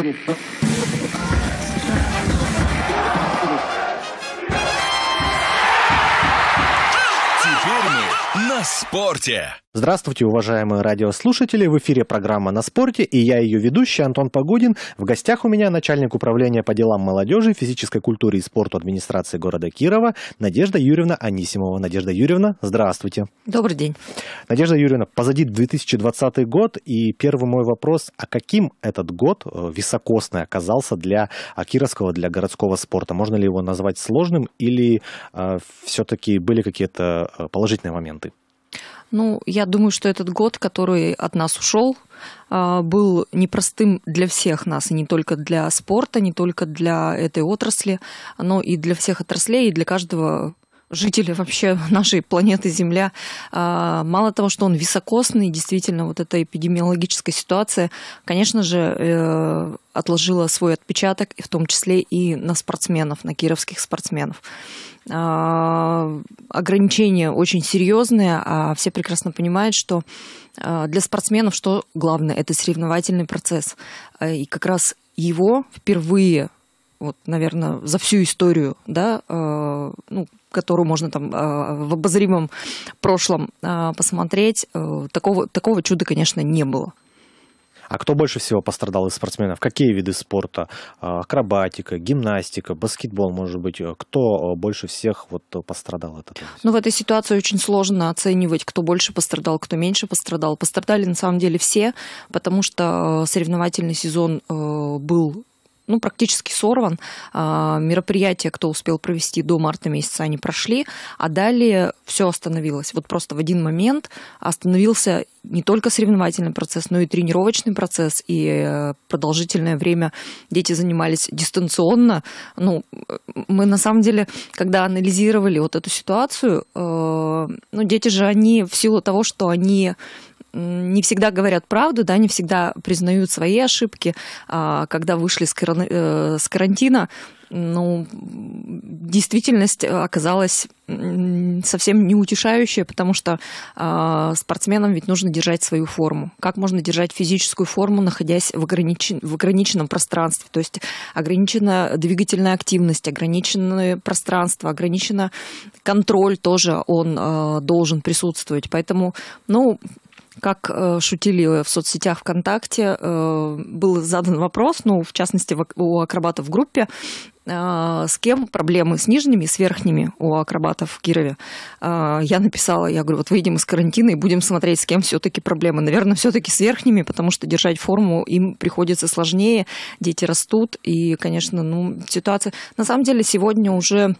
Теперь мы на спорте. Здравствуйте, уважаемые радиослушатели! В эфире программа «На спорте» и я ее ведущий Антон Погодин. В гостях у меня начальник управления по делам молодежи, физической культуре и спорту администрации города Кирова Надежда Юрьевна Анисимова. Надежда Юрьевна, здравствуйте! Добрый день! Надежда Юрьевна, позади 2020 год, и первый мой вопрос, а каким этот год э, високосный оказался для э, кировского, для городского спорта? Можно ли его назвать сложным или э, все-таки были какие-то э, положительные моменты? Ну, я думаю, что этот год, который от нас ушел, а, был непростым для всех нас, и не только для спорта, не только для этой отрасли, но и для всех отраслей, и для каждого жители вообще нашей планеты Земля. А, мало того, что он високосный, действительно, вот эта эпидемиологическая ситуация, конечно же, э, отложила свой отпечаток, в том числе и на спортсменов, на кировских спортсменов. А, ограничения очень серьезные, а все прекрасно понимают, что а, для спортсменов что главное? Это соревновательный процесс. И как раз его впервые вот, наверное, за всю историю, да, э, ну, которую можно там э, в обозримом прошлом э, посмотреть, э, такого, такого чуда, конечно, не было. А кто больше всего пострадал из спортсменов? Какие виды спорта? Э, акробатика, гимнастика, баскетбол, может быть? Кто э, больше всех вот пострадал от этого? Ну, в этой ситуации очень сложно оценивать, кто больше пострадал, кто меньше пострадал. Пострадали на самом деле все, потому что э, соревновательный сезон был ну, практически сорван. А, Мероприятия, кто успел провести до марта месяца, они прошли, а далее все остановилось. Вот просто в один момент остановился не только соревновательный процесс, но и тренировочный процесс, и э, продолжительное время дети занимались дистанционно. Ну, мы на самом деле, когда анализировали вот эту ситуацию, э, ну, дети же, они в силу того, что они не всегда говорят правду, да, не всегда признают свои ошибки. А, когда вышли э, с карантина, ну, действительность оказалась совсем неутешающая, потому что э, спортсменам ведь нужно держать свою форму. Как можно держать физическую форму, находясь в, огранич... в ограниченном пространстве? То есть ограничена двигательная активность, ограниченное пространство, ограничено контроль тоже он э, должен присутствовать. Поэтому, ну, как э, шутили э, в соцсетях ВКонтакте, э, был задан вопрос, ну, в частности, у акробатов в группе, с кем проблемы, с нижними и с верхними у акробатов в Кирове. Я написала, я говорю, вот выйдем из карантина и будем смотреть, с кем все-таки проблемы. Наверное, все-таки с верхними, потому что держать форму им приходится сложнее, дети растут, и, конечно, ну, ситуация... На самом деле, сегодня уже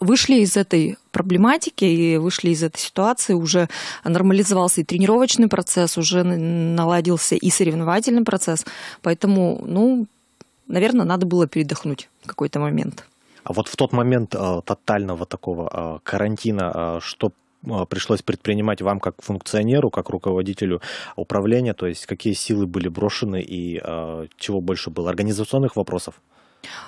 вышли из этой проблематики и вышли из этой ситуации. Уже нормализовался и тренировочный процесс, уже наладился и соревновательный процесс. Поэтому, ну, наверное, надо было передохнуть в какой-то момент. А вот в тот момент э, тотального такого э, карантина, э, что э, пришлось предпринимать вам как функционеру, как руководителю управления, то есть какие силы были брошены и э, чего больше было, организационных вопросов?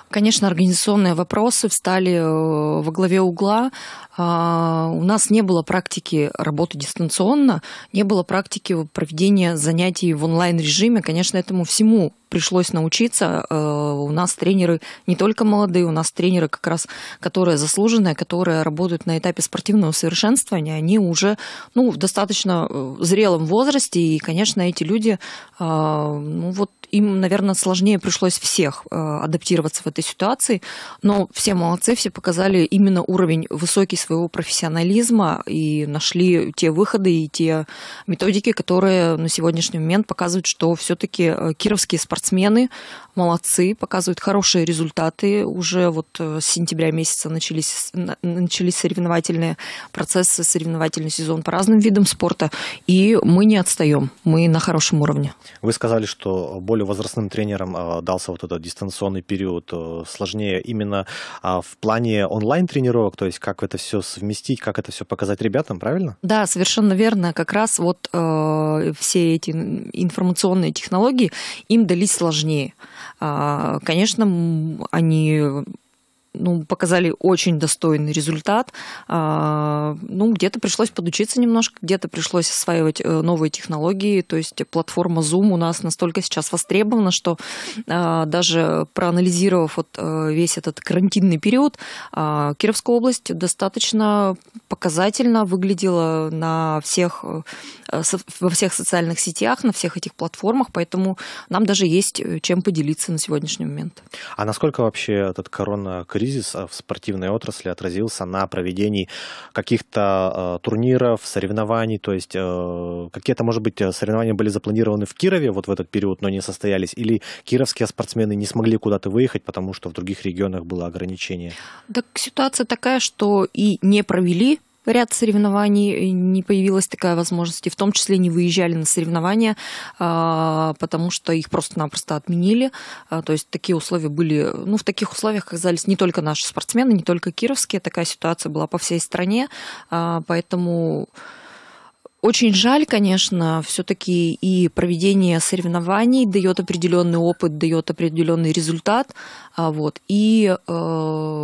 Конечно, организационные вопросы встали э, во главе угла. А, у нас не было практики работы дистанционно, не было практики проведения занятий в онлайн-режиме. Конечно, этому всему пришлось научиться. Э, у нас тренеры не только молодые, у нас тренеры как раз, которые заслуженные, которые работают на этапе спортивного совершенствования, они уже ну, в достаточно э, зрелом возрасте, и, конечно, эти люди, а, ну вот им, наверное, сложнее пришлось всех адаптировать ориентироваться в этой ситуации. Но все молодцы, все показали именно уровень высокий своего профессионализма и нашли те выходы и те методики, которые на сегодняшний момент показывают, что все-таки э, кировские спортсмены молодцы, показывают хорошие результаты. Уже вот э, с сентября месяца начались, начались соревновательные процессы, соревновательный сезон по разным видам спорта, и мы не отстаем, мы на хорошем уровне. Вы сказали, что более возрастным тренерам э, дался вот этот дистанционный период период э, сложнее именно а, в плане онлайн-тренировок, то есть как это все совместить, как это все показать ребятам, правильно? Да, совершенно верно. Как раз вот э, все эти информационные технологии им дались сложнее. Э, конечно, они ну, показали очень достойный результат. А, ну, где-то пришлось подучиться немножко, где-то пришлось осваивать э, новые технологии. То есть платформа Zoom у нас настолько сейчас востребована, что а, даже проанализировав вот э, весь этот карантинный период, а, Кировская область достаточно показательно выглядела на всех, э, во всех социальных сетях, на всех этих платформах, поэтому нам даже есть чем поделиться на сегодняшний момент. А насколько вообще этот корона кризис а в спортивной отрасли отразился на проведении каких-то э, турниров, соревнований, то есть э, какие-то, может быть, соревнования были запланированы в Кирове вот в этот период, но не состоялись, или кировские спортсмены не смогли куда-то выехать, потому что в других регионах было ограничение? Так ситуация такая, что и не провели ряд соревнований, не появилась такая возможность, и в том числе не выезжали на соревнования, а, потому что их просто-напросто отменили. А, то есть такие условия были, ну, в таких условиях оказались не только наши спортсмены, не только кировские, такая ситуация была по всей стране, а, поэтому... Очень жаль, конечно, все-таки и проведение соревнований дает определенный опыт, дает определенный результат, а, вот, и э,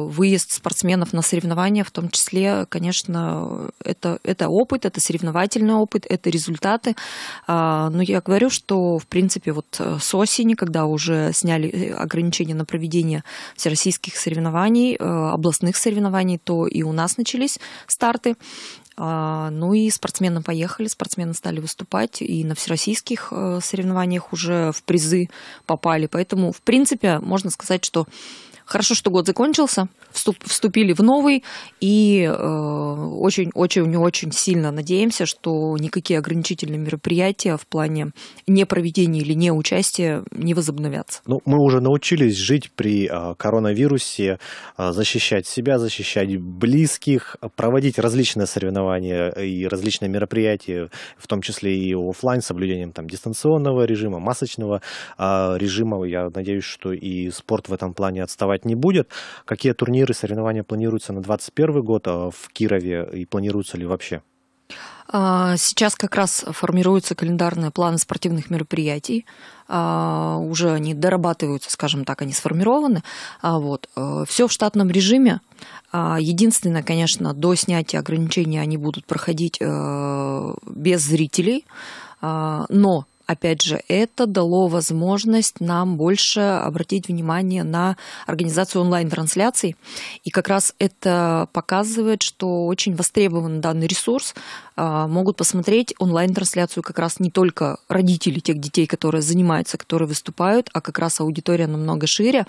выезд спортсменов на соревнования, в том числе, конечно, это, это опыт, это соревновательный опыт, это результаты, а, но я говорю, что, в принципе, вот э, с осени, когда уже сняли э, ограничения на проведение всероссийских соревнований, э, областных соревнований, то и у нас начались старты, а, ну и спортсмены поехали, спортсмены стали выступать и на всероссийских э, соревнованиях уже в призы попали. Поэтому, в принципе, можно сказать, что Хорошо, что год закончился, вступ, вступили в новый, и очень-очень-очень э, сильно надеемся, что никакие ограничительные мероприятия в плане непроведения или неучастия не возобновятся. Ну, мы уже научились жить при э, коронавирусе, э, защищать себя, защищать близких, проводить различные соревнования и различные мероприятия, в том числе и офлайн, с соблюдением там, дистанционного режима, масочного э, режима. Я надеюсь, что и спорт в этом плане отставать существовать не будет. Какие турниры, соревнования планируются на 2021 год а, в Кирове и планируются ли вообще? А, сейчас как раз формируются календарные планы спортивных мероприятий. А, уже они дорабатываются, скажем так, они сформированы. Вот. Э, Все в штатном режиме. Единственное, конечно, до снятия ограничений они будут проходить э, без зрителей. Но опять же, это дало возможность нам больше обратить внимание на организацию онлайн-трансляций. И как раз это показывает, что очень востребован данный ресурс. А, могут посмотреть онлайн-трансляцию как раз не только родители тех детей, которые занимаются, которые выступают, а как раз аудитория намного шире.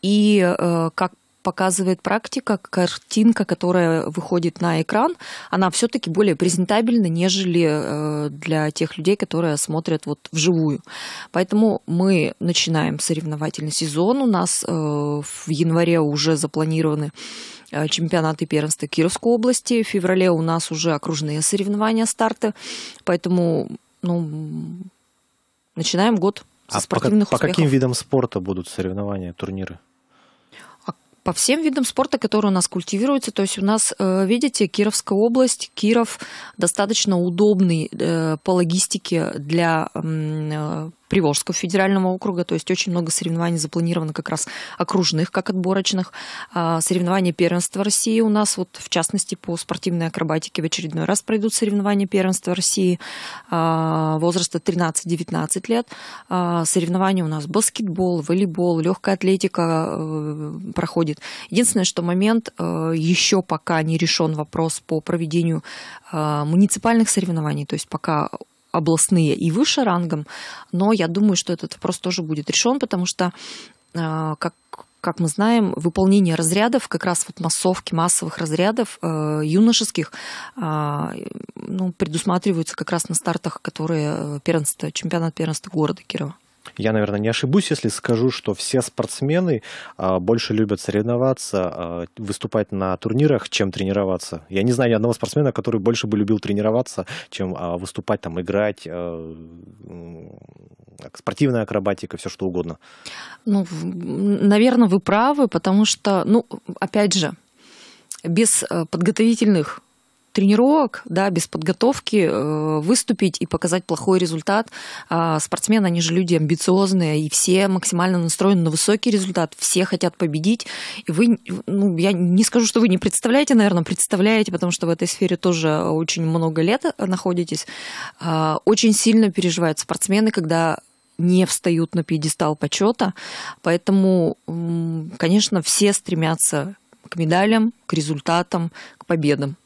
И э, как показывает практика, картинка, которая выходит на экран, она все-таки более презентабельна, нежели э, для тех людей, которые смотрят вот вживую. Поэтому мы начинаем соревновательный сезон. У нас э, в январе уже запланированы э, чемпионаты первенства Кировской области. В феврале у нас уже окружные соревнования, старты. Поэтому ну, начинаем год со а спортивных по, успехов. по каким видам спорта будут соревнования, турниры? по всем видам спорта, которые у нас культивируются. То есть у нас, э, видите, Кировская область, Киров достаточно удобный э, по логистике для э, Приволжского федерального округа, то есть очень много соревнований запланировано как раз окружных, как отборочных. А, соревнования первенства России у нас, вот в частности по спортивной акробатике в очередной раз пройдут соревнования первенства России а, возраста 13-19 лет. А, соревнования у нас баскетбол, волейбол, легкая атлетика э, проходит. Единственное, что момент, э, еще пока не решен вопрос по проведению э, муниципальных соревнований, то есть пока областные и выше рангом, но я думаю, что этот вопрос тоже будет решен, потому что, э, как как мы знаем, выполнение разрядов, как раз вот массовки массовых разрядов э, юношеских, э, ну, предусматриваются как раз на стартах, которые первенство, чемпионат первенства города Кирова я, наверное, не ошибусь, если скажу, что все спортсмены а, больше любят соревноваться, а, выступать на турнирах, чем тренироваться. Я не знаю ни одного спортсмена, который больше бы любил тренироваться, чем а, выступать, там, играть, спортивная акробатика, все что угодно. Ну, наверное, вы правы, потому что, ну, опять же, без э, подготовительных тренировок, да, без подготовки э, выступить и показать плохой результат. А, спортсмены, они же люди амбициозные, и все максимально настроены на высокий результат, все хотят победить. И вы, ну, я не скажу, что вы не представляете, наверное, представляете, потому что в этой сфере тоже очень много лет находитесь. А, очень сильно переживают спортсмены, когда не встают на пьедестал почета. Поэтому, конечно, все стремятся к медалям, к результатам, к победам.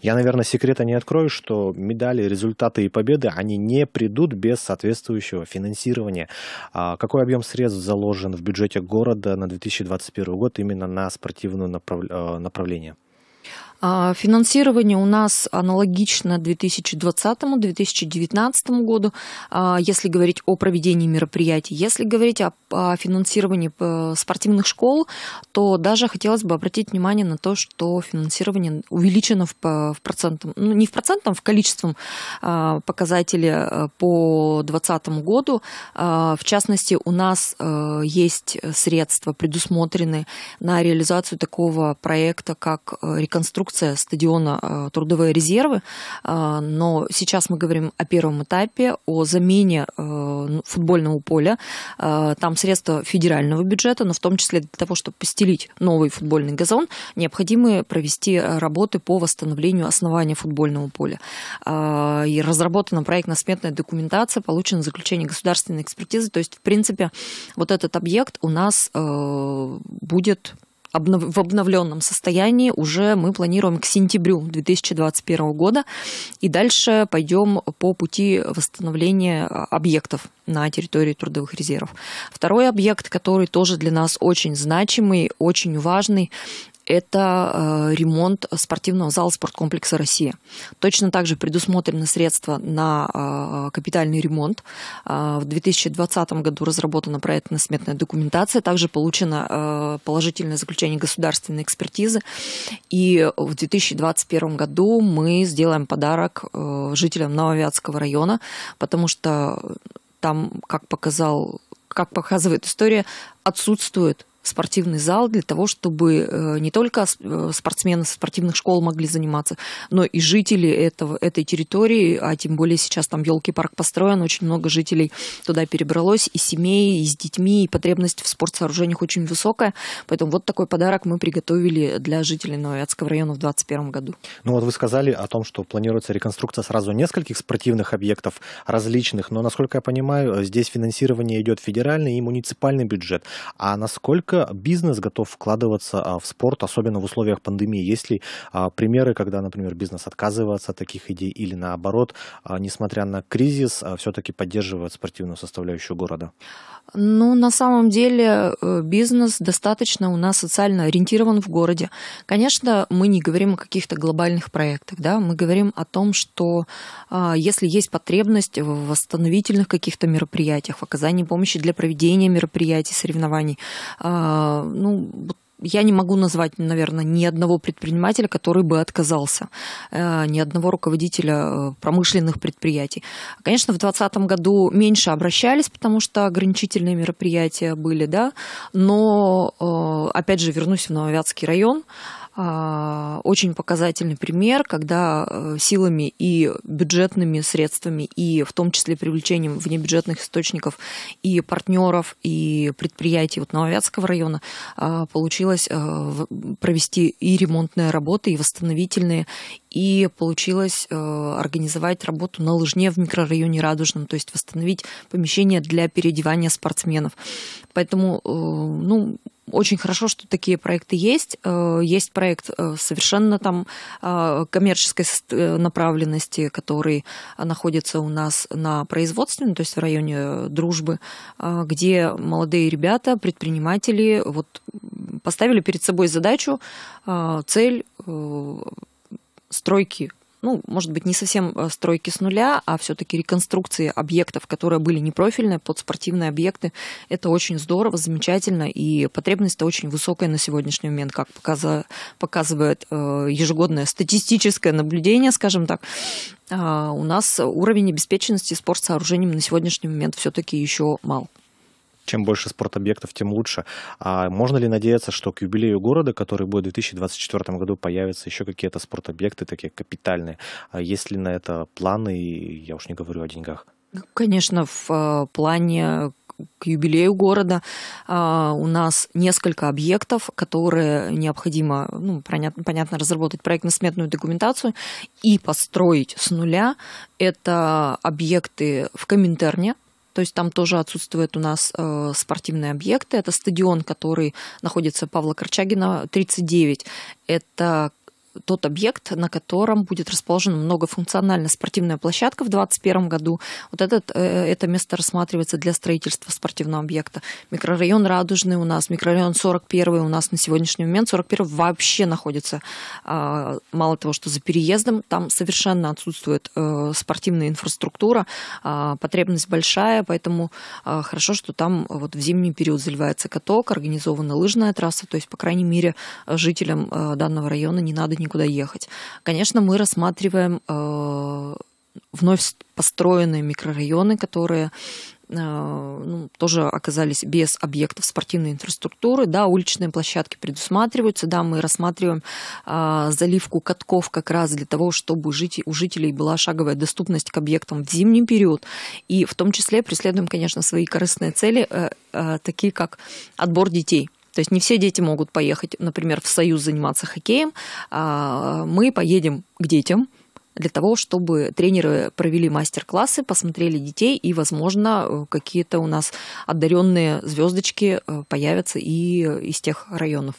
Я, наверное, секрета не открою, что медали, результаты и победы, они не придут без соответствующего финансирования. А какой объем средств заложен в бюджете города на 2021 год именно на спортивное э, направление? А, финансирование у нас аналогично 2020-2019 году, а, если говорить о проведении мероприятий. Если говорить о финансировании э, спортивных школ, то даже хотелось бы обратить внимание на то, что финансирование увеличено в э, процентном, ну не в процентном, в количеством э, показателе по 2020 году. В частности, у нас есть средства, предусмотренные на реализацию такого проекта, как реконструкция реконструкция стадиона э, «Трудовые резервы», э, но сейчас мы говорим о первом этапе, о замене э, ну, футбольного поля. Там средства федерального бюджета, но в том числе для того, чтобы постелить новый футбольный газон, необходимо провести работы по восстановлению основания футбольного поля. И разработана проектно-сметная документация, получено заключение государственной экспертизы. То есть, в принципе, вот этот объект у нас будет обнов... в обновленном состоянии уже мы планируем к сентябрю 2021 года. И дальше пойдем по пути восстановления а, объектов на территории трудовых резервов. Второй объект, который тоже для нас очень значимый, очень важный, это э, ремонт спортивного зала спорткомплекса «Россия». Точно так же предусмотрены средства на э, капитальный ремонт. Э, в 2020 году разработана проектно-сметная документация, также получено положительное заключение государственной экспертизы. И в 2021 году мы сделаем подарок жителям Нововятского района, потому что там, как показал как показывает история, отсутствует спортивный зал для того, чтобы э, не только э, спортсмены со спортивных школ могли заниматься, но и жители этого, этой территории, а тем более сейчас там елки парк построен, очень много жителей туда перебралось, и семей, и с детьми, и потребность в спортсооружениях очень высокая. Поэтому вот такой подарок мы приготовили для жителей Новоядского района в 2021 году. Ну вот вы сказали о том, что планируется реконструкция сразу нескольких спортивных объектов различных, но, насколько я понимаю, здесь финансирование идет федеральный и муниципальный бюджет. А насколько насколько бизнес готов вкладываться а, в спорт, особенно в условиях пандемии? Есть ли а, примеры, когда, например, бизнес отказывается от таких идей или наоборот, а, несмотря на кризис, все-таки поддерживает спортивную составляющую города? Ну, на самом деле э, бизнес достаточно у нас социально ориентирован в городе. Конечно, мы не говорим о каких-то глобальных проектах, да, мы говорим о том, что если есть потребность в восстановительных каких-то мероприятиях, в оказании помощи для проведения мероприятий, соревнований, а, ну, я не могу назвать, наверное, ни одного предпринимателя, который бы отказался, э, ни одного руководителя э, промышленных предприятий. Конечно, в 2020 году меньше обращались, потому что ограничительные мероприятия были, да, но, э, опять же, вернусь в Нововятский район, а, очень показательный пример, когда э, силами и бюджетными средствами, и в том числе привлечением внебюджетных источников и партнеров, и предприятий вот Нововятского района а, получилось э, провести и ремонтные работы, и восстановительные, и получилось э, организовать работу на лыжне в микрорайоне Радужном, то есть восстановить помещение для переодевания спортсменов. Поэтому, ну, очень хорошо, что такие проекты есть. Э, есть проект э, совершенно там э, коммерческой направленности, который находится у нас на производственном, то есть в районе Дружбы, где молодые ребята, предприниматели, вот поставили перед собой задачу, цель стройки ну, может быть, не совсем э, стройки с нуля, а все-таки реконструкции объектов, которые были непрофильные, под спортивные объекты. Это очень здорово, замечательно, и потребность-то очень высокая на сегодняшний момент, как показывает э, ежегодное статистическое наблюдение, скажем так. А, у нас уровень обеспеченности спортсооружением на сегодняшний момент все-таки еще мал чем больше спортобъектов, тем лучше. А можно ли надеяться, что к юбилею города, который будет в 2024 году, появятся еще какие-то спортобъекты такие капитальные? А есть ли на это планы? я уж не говорю о деньгах. Ну, конечно, в э, плане к юбилею города э, у нас несколько объектов, которые необходимо, ну, понятно, понятно разработать проектно-сметную документацию и построить с нуля. Это объекты в Коминтерне, то есть там тоже отсутствуют у нас э, спортивные объекты. Это стадион, который находится Павла Корчагина, 39. Это тот объект, на котором будет расположена многофункциональная спортивная площадка в 2021 году. Вот этот, э, это место рассматривается для строительства спортивного объекта. Микрорайон Радужный у нас, микрорайон 41 у нас на сегодняшний момент, 41 вообще находится, а, мало того, что за переездом, там совершенно отсутствует э, спортивная инфраструктура, а, потребность большая, поэтому а, хорошо, что там вот в зимний период заливается каток, организована лыжная трасса, то есть, по крайней мере, жителям э, данного района не надо никуда никуда ехать. Конечно, мы рассматриваем э, вновь построенные микрорайоны, которые э, ну, тоже оказались без объектов спортивной инфраструктуры. Да, уличные площадки предусматриваются, да, мы рассматриваем а, заливку катков как раз для того, чтобы жить, у жителей была шаговая доступность к объектам в зимний период. И в том числе преследуем, конечно, свои корыстные цели, а, а, такие как отбор детей – то есть не все дети могут поехать, например, в Союз заниматься хоккеем. А, мы поедем к детям, для того, чтобы тренеры провели мастер-классы, посмотрели детей, и, возможно, какие-то у нас одаренные звездочки э, появятся и из тех районов.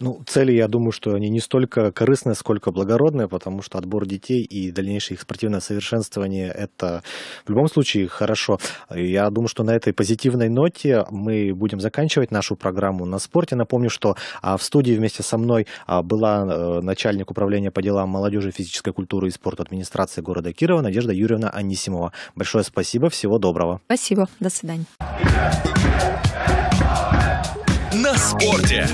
Ну, цели, я думаю, что они не столько корыстные, сколько благородные, потому что отбор детей и дальнейшее их спортивное совершенствование – это в любом случае хорошо. Я думаю, что на этой позитивной ноте мы будем заканчивать нашу программу на спорте. Напомню, что а, в студии вместе со мной а, была э, начальник управления по делам молодежи, физической культуры и спорта администрации города Кирова Надежда Юрьевна Анисимова. Большое спасибо, всего доброго. Спасибо, до свидания на спорте.